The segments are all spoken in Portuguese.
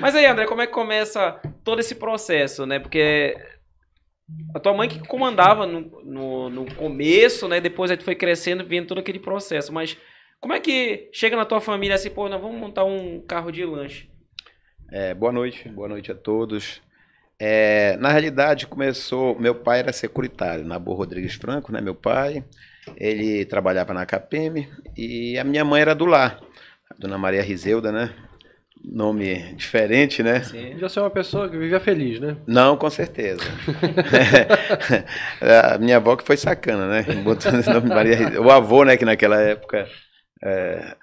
Mas aí, André, como é que começa todo esse processo, né? Porque a tua mãe que comandava no, no, no começo, né? Depois aí tu foi crescendo, vendo todo aquele processo. Mas como é que chega na tua família assim, pô, nós vamos montar um carro de lanche? É, boa noite, boa noite a todos. É, na realidade, começou. Meu pai era securitário na Boa Rodrigues Franco, né? Meu pai. Ele trabalhava na KPM e a minha mãe era do lar, a dona Maria Rizelda, né? nome diferente, né? Sim. Já sou uma pessoa que vivia feliz, né? Não, com certeza. É, a minha avó que foi sacana, né? Botando esse nome Maria. O avô, né? Que naquela época é,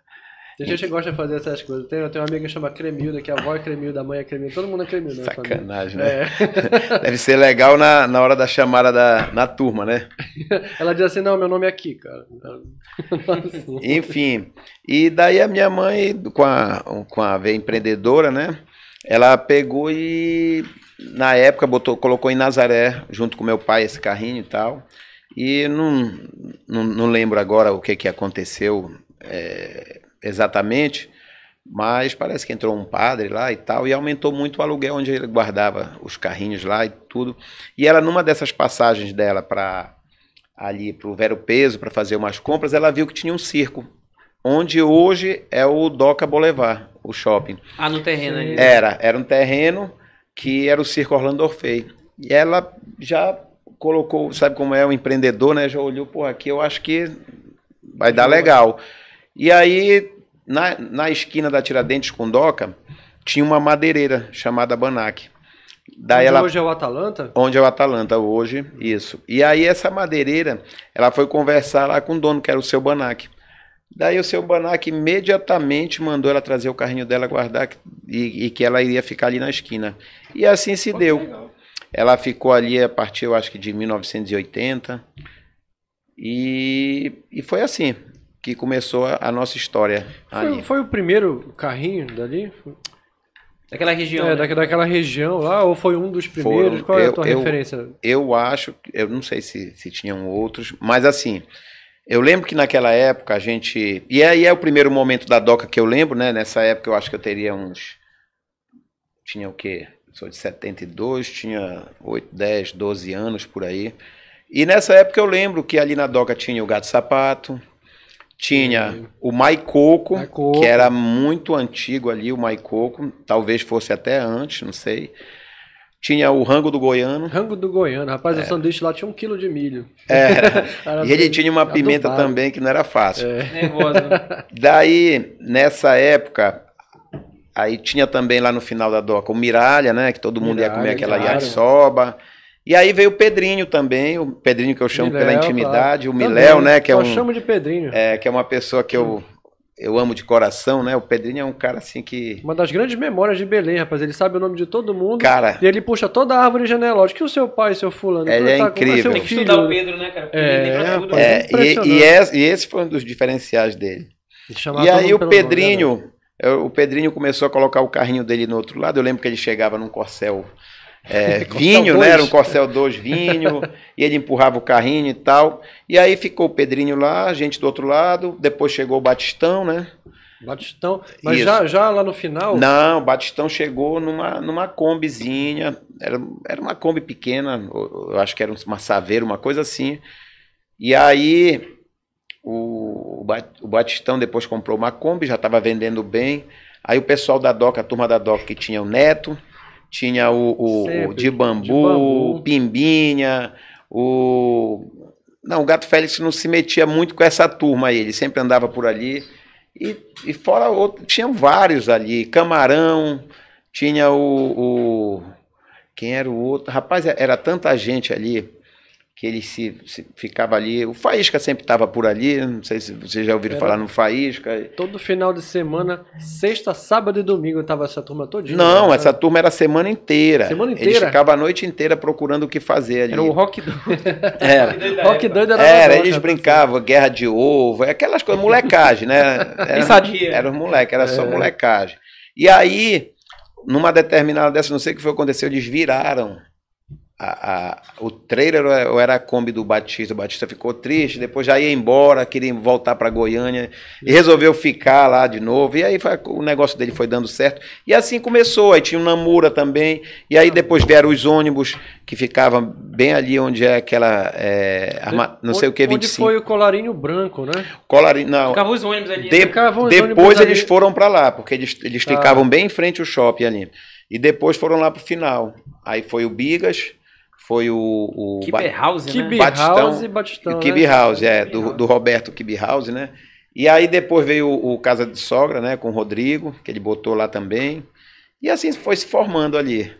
tem gente que gosta de fazer essas coisas. Tem, eu tenho uma amiga que chama Cremilda, que a avó é Cremilda, a mãe é Cremilda, todo mundo é Cremilda. Né, Sacanagem, né? É. Deve ser legal na, na hora da chamada da, na turma, né? Ela diz assim, não, meu nome é aqui, cara. Enfim, e daí a minha mãe, com a, com a veia empreendedora, né? Ela pegou e, na época, botou, colocou em Nazaré, junto com meu pai, esse carrinho e tal. E não, não, não lembro agora o que, que aconteceu. É, exatamente, mas parece que entrou um padre lá e tal, e aumentou muito o aluguel onde ele guardava os carrinhos lá e tudo. E ela, numa dessas passagens dela para ali para o Vero Peso, para fazer umas compras, ela viu que tinha um circo, onde hoje é o Doca Boulevard, o shopping. Ah, no terreno ali. Era, era um terreno que era o Circo Orlando Orfei. E ela já colocou, sabe como é o empreendedor, né? Já olhou, por aqui eu acho que vai dar legal. E aí na, na esquina da Tiradentes com Doca, tinha uma madeireira chamada Banac. Daí onde ela, hoje é o Atalanta? Onde é o Atalanta hoje, isso. E aí essa madeireira, ela foi conversar lá com o dono, que era o seu Banac. Daí o seu Banac imediatamente mandou ela trazer o carrinho dela, guardar e, e que ela iria ficar ali na esquina. E assim se Pode deu. Ela ficou ali a partir, eu acho que de 1980. E, e foi assim que começou a, a nossa história. Foi, foi, o primeiro carrinho dali? Daquela região. É, né? daquela região lá, ou foi um dos primeiros? Foram, Qual eu, é a tua eu, referência? Eu acho, eu não sei se, se tinham outros, mas assim, eu lembro que naquela época a gente. E aí é o primeiro momento da DOCA que eu lembro, né? Nessa época eu acho que eu teria uns. Tinha o quê? Sou de 72, tinha 8, 10, 12 anos por aí. E nessa época eu lembro que ali na DOCA tinha o Gato Sapato, tinha o Maicoco, que era muito antigo ali, o Maicoco, talvez fosse até antes, não sei. Tinha o rango do goiano. Rango do goiano, rapaz, é. o sanduíche lá tinha um quilo de milho. É. e ele tinha uma pimenta também que não era fácil. É. Nervosa. Né? Daí, nessa época, aí tinha também lá no final da doca o miralha, né? Que todo mundo miralha, ia comer aquela iaçoba. E aí veio o Pedrinho também, o Pedrinho que eu chamo Miléu, pela intimidade, claro. o Miléu, né? Que é um, chamo de Pedrinho. É, que é uma pessoa que eu, eu amo de coração, né? O Pedrinho é um cara assim que. Uma das grandes memórias de Belém, rapaz. Ele sabe o nome de todo mundo. Cara. E ele puxa toda a árvore genealógica. Que o seu pai, seu fulano. Ele tá é tá incrível. Tem que estudar o Pedro, né, cara? É, é, rapaz, é, e, e, esse, e, esse foi um dos diferenciais dele. E aí o Pedrinho. Nome, né, o Pedrinho começou a colocar o carrinho dele no outro lado. Eu lembro que ele chegava num corcel é, vinho, né? Era um Corcel 2 vinho, e ele empurrava o carrinho e tal. E aí ficou o Pedrinho lá, a gente do outro lado, depois chegou o Batistão, né? Batistão, mas já, já lá no final? Não, o Batistão chegou numa, numa combizinha, era, era uma Kombi pequena, eu acho que era uma Saveira, uma coisa assim. E aí o, o Batistão depois comprou uma Kombi, já estava vendendo bem. Aí o pessoal da DOCA, a turma da DOCA que tinha o Neto, tinha o, o, o de, bambu, de, bambu, Pimbinha, o. Não, o Gato Félix não se metia muito com essa turma aí, ele sempre andava por ali. E, e fora outro, tinha vários ali, Camarão, tinha o, o. Quem era o outro? Rapaz, era tanta gente ali que ele se, se, ficava ali. O Faísca sempre estava por ali, não sei se vocês já ouviram Era falar no Faísca. Todo final de semana, sexta, sábado e domingo estava essa turma todinha. Não, né? essa turma era a semana inteira. Semana inteira? Eles ficavam a noite inteira procurando o que fazer ali. Era o rock doido. Era. rock doido era Era, eles né? brincavam, guerra de ovo, aquelas coisas, molecagem, né? Era, Era os moleque, era é. só molecagem. E aí, numa determinada dessa, não sei o que foi aconteceu, eles viraram a, a, o trailer é, ou era a Kombi do Batista. O Batista ficou triste, depois já ia embora, queria voltar para Goiânia e resolveu ficar lá de novo. E aí foi, o negócio dele foi dando certo. E assim começou. Aí tinha o Namura também. E aí depois vieram os ônibus que ficavam bem ali onde é aquela. É, arma, não sei o que, 25. Onde foi o colarinho branco, né? Colarinho, não. Ficavam os ônibus ali. Né? De, os depois ônibus eles ali. foram para lá, porque eles, eles ah. ficavam bem em frente ao shopping ali. E depois foram lá para o final. Aí foi o Bigas foi o. o Kibe House, né? Batistão, House e Batistão. O Kibe né? House, é, do, do Roberto Kibe House, né? E aí depois veio o, o, Casa de Sogra, né, com o Rodrigo, que ele botou lá também. E assim foi se formando ali.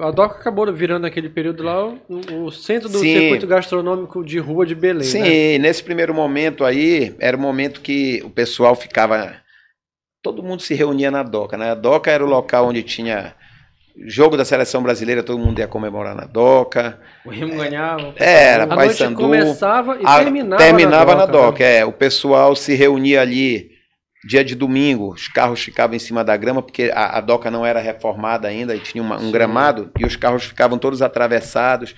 A DOCA acabou virando naquele período lá o, o centro do Sim. circuito gastronômico de rua de Belém. Sim, né? nesse primeiro momento aí, era o momento que o pessoal ficava. Todo mundo se reunia na DOCA, né? A DOCA era o local onde tinha Jogo da seleção brasileira, todo mundo ia comemorar na doca. O Remo é, ganhava. era, a noite Sandu, começava e terminava, a, terminava na doca. Na doca né? é, o pessoal se reunia ali dia de domingo, os carros ficavam em cima da grama, porque a, a doca não era reformada ainda, e tinha uma, um gramado, e os carros ficavam todos atravessados.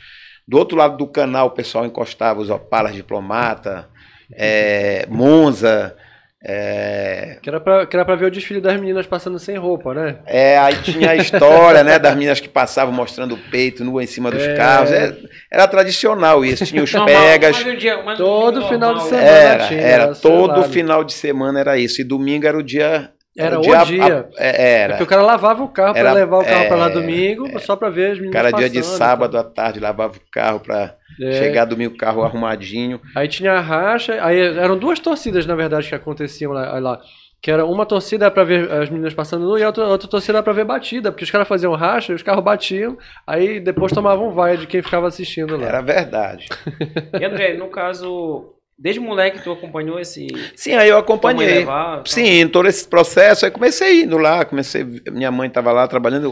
Do outro lado do canal, o pessoal encostava os opalas diplomata, é, Monza, é... Que, era pra, que era pra ver o desfile das meninas passando sem roupa, né? É, aí tinha a história, né? Das meninas que passavam mostrando o peito nua em cima dos é... carros. É, era tradicional isso. Tinha os pegas. Um dia, um todo final normal. de semana. Era, tinha, era todo final de semana era isso. E domingo era o dia era, o dia. dia. A, é, era. É porque o cara lavava o carro para levar o carro é, para lá domingo, é, só para ver as meninas. Cara, passando, dia de sábado então. à tarde lavava o carro para é. chegar domingo o carro arrumadinho. Aí tinha a racha, aí eram duas torcidas na verdade que aconteciam lá. lá que era uma torcida para ver as meninas passando nu e a outra, outra torcida para ver batida, porque os caras faziam racha, os carros batiam, aí depois tomavam vaia de quem ficava assistindo lá. Era verdade. e André, no caso, Desde moleque tu acompanhou esse. Sim, aí eu acompanhei. Levar, Sim, em todo esse processo. Aí comecei indo lá, comecei. Minha mãe estava lá trabalhando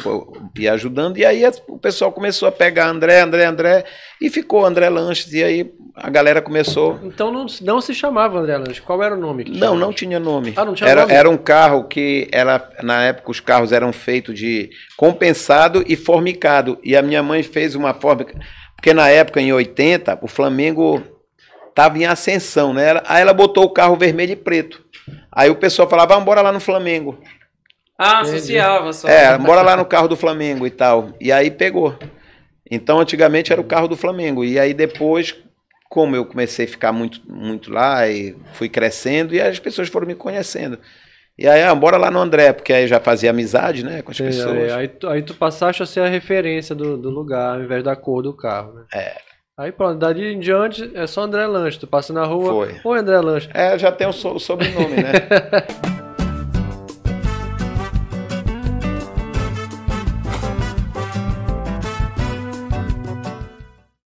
e ajudando. E aí o pessoal começou a pegar André, André, André. E ficou André Lanches. E aí a galera começou. Então não, não se chamava André Lanches. Qual era o nome? não, não tinha nome. Ah, não tinha era, nome? Era um carro que era. Na época os carros eram feitos de compensado e formicado. E a minha mãe fez uma formica. Porque na época, em 80, o Flamengo Tava em ascensão, né? aí ela botou o carro vermelho e preto. Aí o pessoal falava, vamos ah, embora lá no Flamengo. Ah, associava só. É, bora lá no carro do Flamengo e tal. E aí pegou. Então, antigamente era o carro do Flamengo. E aí depois, como eu comecei a ficar muito, muito lá e fui crescendo, e as pessoas foram me conhecendo. E aí, ah, bora lá no André, porque aí já fazia amizade, né, com as pessoas. Aí, aí, tu, aí tu passaste a ser a referência do, do lugar, ao invés da cor do carro, né? É. Aí pronto, dali em diante é só André Lanche. Tu passa na rua. Foi. Oi, André Lanche. É, já tem o, so o sobrenome, né?